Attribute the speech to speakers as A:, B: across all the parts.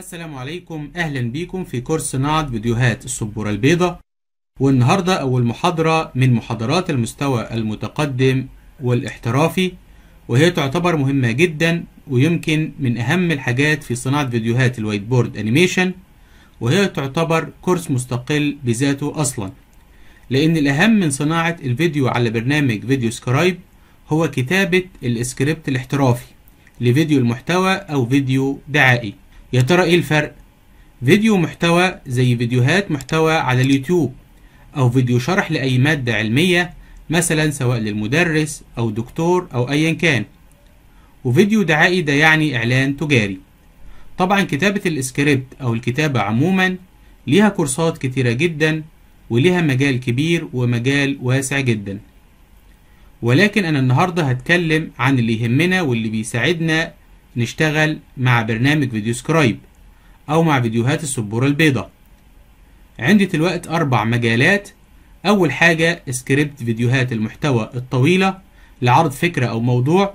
A: السلام عليكم اهلا بيكم في كورس صناعه فيديوهات السبورة البيضاء والنهاردة اول محاضرة من محاضرات المستوى المتقدم والاحترافي وهي تعتبر مهمة جدا ويمكن من اهم الحاجات في صناعة فيديوهات الوايت بورد انيميشن وهي تعتبر كورس مستقل بذاته اصلا لان الاهم من صناعة الفيديو على برنامج فيديو سكرايب هو كتابة الاسكريبت الاحترافي لفيديو المحتوى او فيديو دعائي يا ترى ايه الفرق فيديو محتوى زي فيديوهات محتوى على اليوتيوب او فيديو شرح لاي مادة علمية مثلا سواء للمدرس او دكتور او ايا كان وفيديو دعائي ده يعني اعلان تجاري طبعا كتابة الاسكريبت او الكتابة عموما ليها كورسات كتيرة جدا وليها مجال كبير ومجال واسع جدا ولكن انا النهاردة هتكلم عن اللي يهمنا واللي بيساعدنا نشتغل مع برنامج فيديو سكرايب أو مع فيديوهات السبورة البيضاء عندي دلوقتي أربع مجالات أول حاجة سكريبت فيديوهات المحتوى الطويلة لعرض فكرة أو موضوع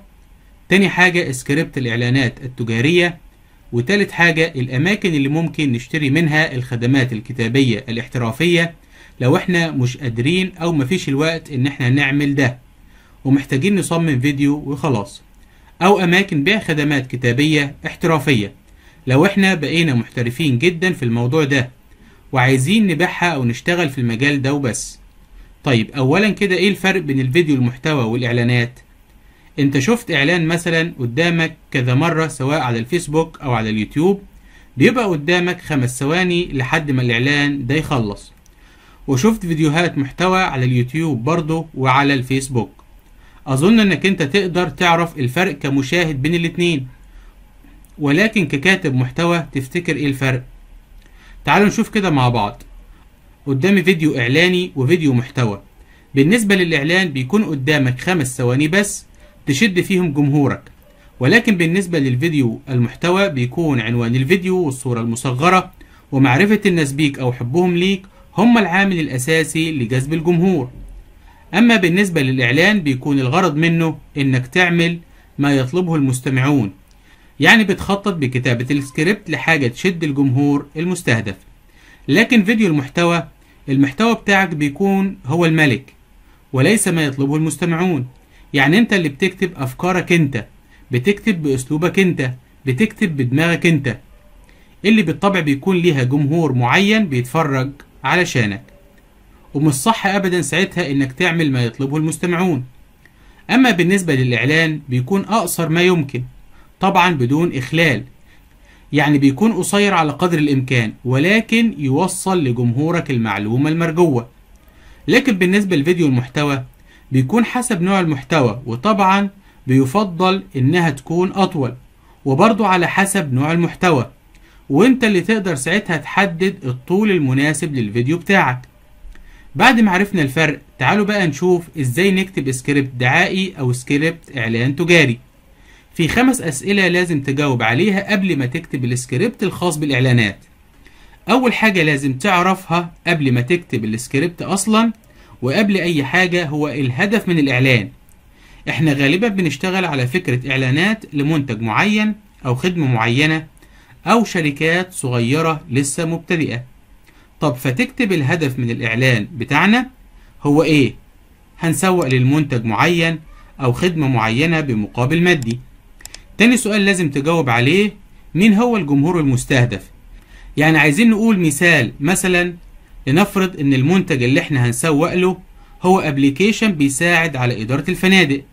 A: تاني حاجة سكريبت الإعلانات التجارية وتالت حاجة الأماكن اللي ممكن نشتري منها الخدمات الكتابية الاحترافية لو احنا مش قادرين أو مفيش الوقت إن احنا نعمل ده ومحتاجين نصمم فيديو وخلاص أو أماكن بيع خدمات كتابية احترافية لو احنا بقينا محترفين جدا في الموضوع ده وعايزين نبيعها أو نشتغل في المجال ده وبس طيب أولا كده إيه الفرق بين الفيديو المحتوى والإعلانات؟ أنت شفت إعلان مثلا قدامك كذا مرة سواء على الفيسبوك أو على اليوتيوب بيبقى قدامك خمس ثواني لحد ما الإعلان ده يخلص وشفت فيديوهات محتوى على اليوتيوب برضه وعلى الفيسبوك أظن أنك أنت تقدر تعرف الفرق كمشاهد بين الاتنين ولكن ككاتب محتوى تفتكر إيه الفرق تعالوا نشوف كده مع بعض قدامي فيديو إعلاني وفيديو محتوى بالنسبة للإعلان بيكون قدامك خمس ثواني بس تشد فيهم جمهورك ولكن بالنسبة للفيديو المحتوى بيكون عنوان الفيديو والصورة المصغرة ومعرفة الناس بيك أو حبهم ليك هم العامل الأساسي لجذب الجمهور أما بالنسبة للإعلان بيكون الغرض منه إنك تعمل ما يطلبه المستمعون يعني بتخطط بكتابة السكريبت لحاجة تشد الجمهور المستهدف لكن فيديو المحتوى المحتوى بتاعك بيكون هو الملك وليس ما يطلبه المستمعون يعني انت اللي بتكتب أفكارك انت بتكتب بأسلوبك انت بتكتب بدماغك انت اللي بالطبع بيكون ليها جمهور معين بيتفرج علشانك ومش صح أبدا ساعتها إنك تعمل ما يطلبه المستمعون أما بالنسبة للإعلان بيكون أقصر ما يمكن طبعا بدون إخلال يعني بيكون قصير على قدر الإمكان ولكن يوصل لجمهورك المعلومة المرجوة لكن بالنسبة لفيديو المحتوى بيكون حسب نوع المحتوى وطبعا بيفضل إنها تكون أطول وبرضه على حسب نوع المحتوى وانت اللي تقدر ساعتها تحدد الطول المناسب للفيديو بتاعك بعد ما عرفنا الفرق تعالوا بقى نشوف ازاي نكتب سكريبت دعائي او سكريبت اعلان تجاري في خمس اسئله لازم تجاوب عليها قبل ما تكتب السكريبت الخاص بالاعلانات اول حاجه لازم تعرفها قبل ما تكتب السكريبت اصلا وقبل اي حاجه هو الهدف من الاعلان احنا غالبا بنشتغل على فكره اعلانات لمنتج معين او خدمه معينه او شركات صغيره لسه مبتدئه طب فتكتب الهدف من الإعلان بتاعنا هو إيه؟ هنسوق للمنتج معين أو خدمة معينة بمقابل مادي تاني سؤال لازم تجاوب عليه مين هو الجمهور المستهدف؟ يعني عايزين نقول مثال مثلا لنفرض إن المنتج اللي إحنا هنسوق له هو أبليكيشن بيساعد على إدارة الفنادق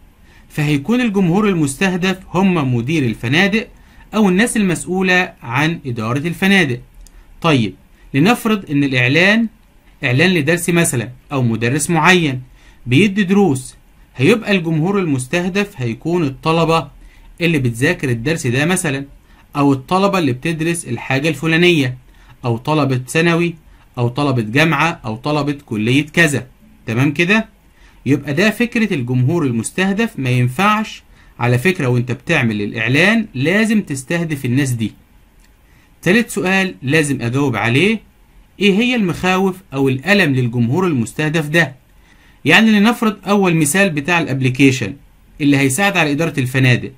A: فهيكون الجمهور المستهدف هم مدير الفنادق أو الناس المسؤولة عن إدارة الفنادق طيب لنفرض ان الاعلان اعلان لدرس مثلا او مدرس معين بيدي دروس هيبقى الجمهور المستهدف هيكون الطلبة اللي بتذاكر الدرس ده مثلا او الطلبة اللي بتدرس الحاجة الفلانية او طلبة ثانوي او طلبة جامعة او طلبة كلية كذا تمام كده يبقى ده فكرة الجمهور المستهدف ما ينفعش على فكرة وانت بتعمل الاعلان لازم تستهدف الناس دي تالت سؤال لازم أجاوب عليه إيه هي المخاوف أو الألم للجمهور المستهدف ده يعني لنفرض أول مثال بتاع الابليكيشن اللي هيساعد على إدارة الفنادق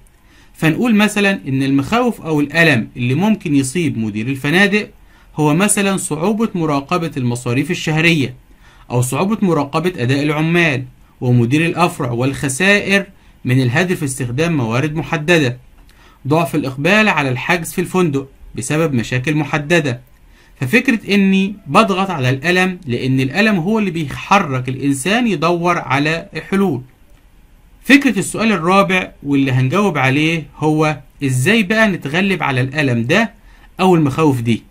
A: فنقول مثلا إن المخاوف أو الألم اللي ممكن يصيب مدير الفنادق هو مثلا صعوبة مراقبة المصاريف الشهرية أو صعوبة مراقبة أداء العمال ومدير الأفرع والخسائر من الهدف استخدام موارد محددة ضعف الإقبال على الحجز في الفندق بسبب مشاكل محددة ففكرة اني بضغط على الألم لأن الألم هو اللي بيحرك الإنسان يدور على حلول فكرة السؤال الرابع واللي هنجاوب عليه هو ازاي بقى نتغلب على الألم ده أو المخاوف دي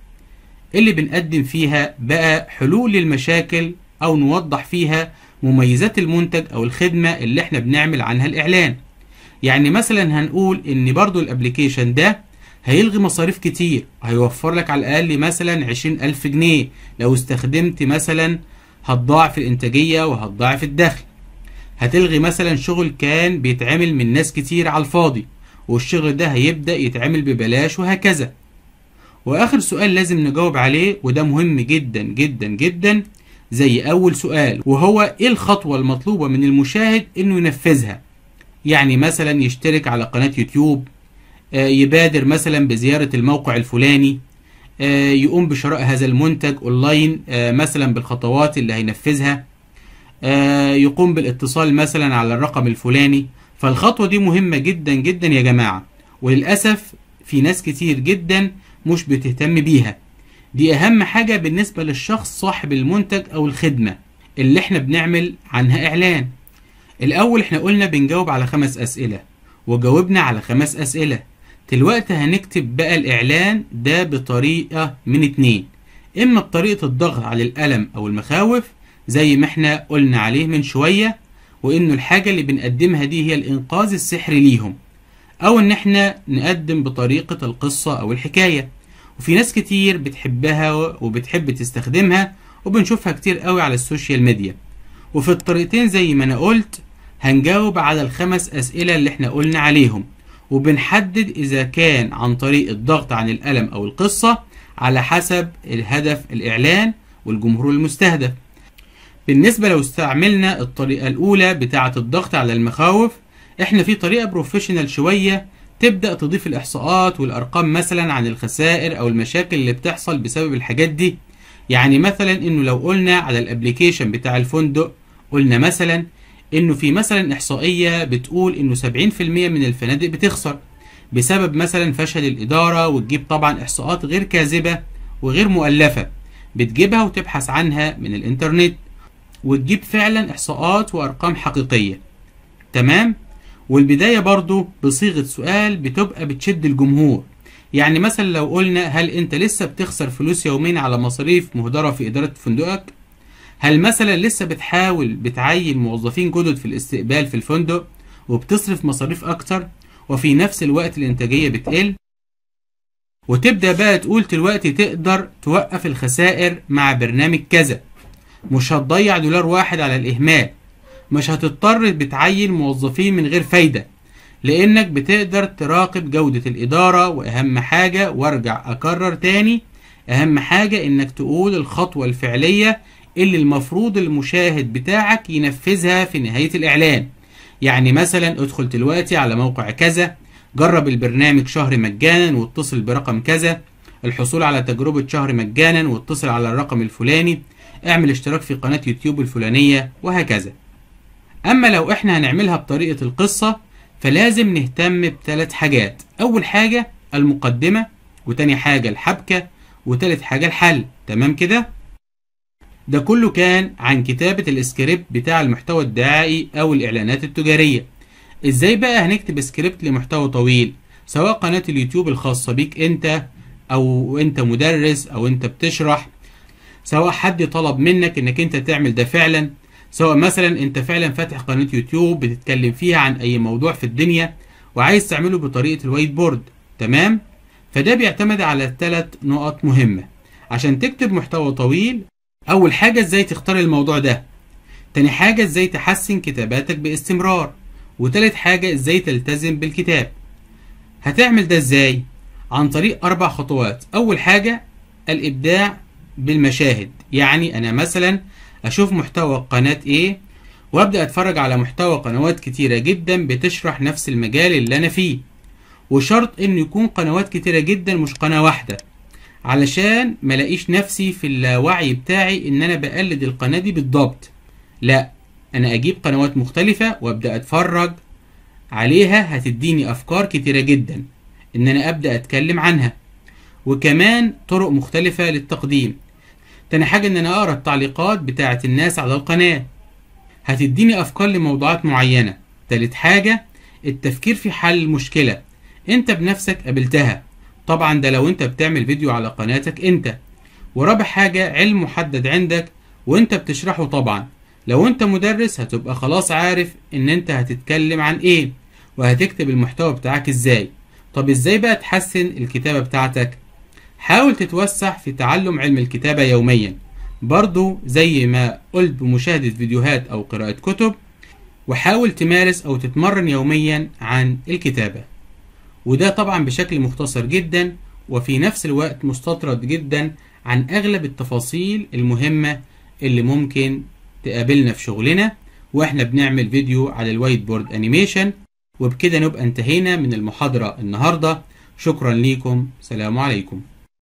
A: اللي بنقدم فيها بقى حلول للمشاكل أو نوضح فيها مميزات المنتج أو الخدمة اللي احنا بنعمل عنها الإعلان يعني مثلا هنقول ان برضو الابليكيشن ده هيلغي مصاريف كتير هيوفر لك على الأقل مثلا عشرين ألف جنيه لو استخدمت مثلا هتضاعف الإنتاجية وهتضاعف الدخل هتلغي مثلا شغل كان بيتعمل من ناس كتير على الفاضي والشغل ده هيبدأ يتعمل ببلاش وهكذا وآخر سؤال لازم نجاوب عليه وده مهم جدا جدا جدا زي أول سؤال وهو إيه الخطوة المطلوبة من المشاهد إنه ينفذها يعني مثلا يشترك على قناة يوتيوب آه، يبادر مثلا بزيارة الموقع الفلاني آه، يقوم بشراء هذا المنتج اونلاين آه، مثلا بالخطوات اللي هينفذها يقوم بالاتصال مثلا على الرقم الفلاني فالخطوة دي مهمة جدا جدا يا جماعة وللأسف في ناس كتير جدا مش بتهتم بيها دي أهم حاجة بالنسبة للشخص صاحب المنتج أو الخدمة اللي احنا بنعمل عنها إعلان الأول احنا قلنا بنجاوب على خمس أسئلة وجاوبنا على خمس أسئلة دلوقتي هنكتب بقى الإعلان ده بطريقة من اتنين إما بطريقة الضغط على الألم أو المخاوف زي ما احنا قلنا عليه من شوية وإنه الحاجة اللي بنقدمها دي هي الإنقاذ السحري ليهم أو إن احنا نقدم بطريقة القصة أو الحكاية وفي ناس كتير بتحبها وبتحب تستخدمها وبنشوفها كتير قوي على السوشيال ميديا وفي الطريقتين زي ما أنا قلت هنجاوب على الخمس أسئلة اللي احنا قلنا عليهم وبنحدد إذا كان عن طريق الضغط عن الألم أو القصة على حسب الهدف الإعلان والجمهور المستهدف بالنسبة لو استعملنا الطريقة الأولى بتاعة الضغط على المخاوف احنا في طريقة بروفيشنال شوية تبدأ تضيف الإحصاءات والأرقام مثلا عن الخسائر أو المشاكل اللي بتحصل بسبب الحاجات دي يعني مثلا إنه لو قلنا على الأبليكيشن بتاع الفندق قلنا مثلا انه في مثلا احصائيه بتقول انه 70% من الفنادق بتخسر بسبب مثلا فشل الاداره وتجيب طبعا احصاءات غير كاذبه وغير مؤلفه بتجيبها وتبحث عنها من الانترنت وتجيب فعلا احصاءات وارقام حقيقيه تمام والبدايه برضو بصيغه سؤال بتبقى بتشد الجمهور يعني مثلا لو قلنا هل انت لسه بتخسر فلوس يومين على مصاريف مهدره في اداره فندقك هل مثلا لسه بتحاول بتعين موظفين جدد في الاستقبال في الفندق وبتصرف مصاريف أكتر وفي نفس الوقت الإنتاجية بتقل وتبدأ بقى تقول دلوقتي تقدر توقف الخسائر مع برنامج كذا مش هتضيع دولار واحد على الإهمال مش هتضطر بتعين موظفين من غير فايدة لأنك بتقدر تراقب جودة الإدارة وأهم حاجة وارجع أكرر تاني أهم حاجة إنك تقول الخطوة الفعلية اللي المفروض المشاهد بتاعك ينفذها في نهاية الإعلان يعني مثلا ادخل دلوقتي على موقع كذا جرب البرنامج شهر مجانا واتصل برقم كذا الحصول على تجربة شهر مجانا واتصل على الرقم الفلاني اعمل اشتراك في قناة يوتيوب الفلانية وهكذا أما لو احنا هنعملها بطريقة القصة فلازم نهتم بثلاث حاجات أول حاجة المقدمة وتاني حاجة الحبكة وتالت حاجة الحل تمام كده؟ ده كله كان عن كتابة السكريبت بتاع المحتوى الدعائي أو الإعلانات التجارية إزاي بقى هنكتب سكريبت لمحتوى طويل سواء قناة اليوتيوب الخاصة بيك أنت أو أنت مدرس أو أنت بتشرح سواء حد طلب منك أنك أنت تعمل ده فعلا سواء مثلا أنت فعلا فاتح قناة يوتيوب بتتكلم فيها عن أي موضوع في الدنيا وعايز تعمله بطريقة الوايت بورد تمام؟ فده بيعتمد على ثلاث نقط مهمة عشان تكتب محتوى طويل اول حاجه ازاي تختار الموضوع ده تاني حاجه ازاي تحسن كتاباتك باستمرار وتالت حاجه ازاي تلتزم بالكتاب هتعمل ده ازاي عن طريق اربع خطوات اول حاجه الابداع بالمشاهد يعني انا مثلا اشوف محتوى قناه ايه وابدا اتفرج على محتوى قنوات كتيره جدا بتشرح نفس المجال اللي انا فيه وشرط انه يكون قنوات كتيره جدا مش قناه واحده علشان ما الاقيش نفسي في اللاوعي بتاعي ان انا بقلد القناه دي بالضبط لا انا اجيب قنوات مختلفه وابدا اتفرج عليها هتديني افكار كتيره جدا ان انا ابدا اتكلم عنها وكمان طرق مختلفه للتقديم تاني حاجه ان انا اقرا التعليقات بتاعه الناس على القناه هتديني افكار لموضوعات معينه تالت حاجه التفكير في حل مشكله انت بنفسك قابلتها طبعا ده لو انت بتعمل فيديو على قناتك انت ورابع حاجة علم محدد عندك وانت بتشرحه طبعا لو انت مدرس هتبقى خلاص عارف ان انت هتتكلم عن ايه وهتكتب المحتوى بتاعك ازاي طب ازاي بقى تحسن الكتابة بتاعتك حاول تتوسع في تعلم علم الكتابة يوميا برضو زي ما قلت بمشاهدة فيديوهات او قراءة كتب وحاول تمارس او تتمرن يوميا عن الكتابة وده طبعا بشكل مختصر جدا وفي نفس الوقت مستطرد جدا عن أغلب التفاصيل المهمة اللي ممكن تقابلنا في شغلنا واحنا بنعمل فيديو على الوايت بورد انيميشن وبكده نبقى انتهينا من المحاضرة النهاردة شكرا ليكم سلام عليكم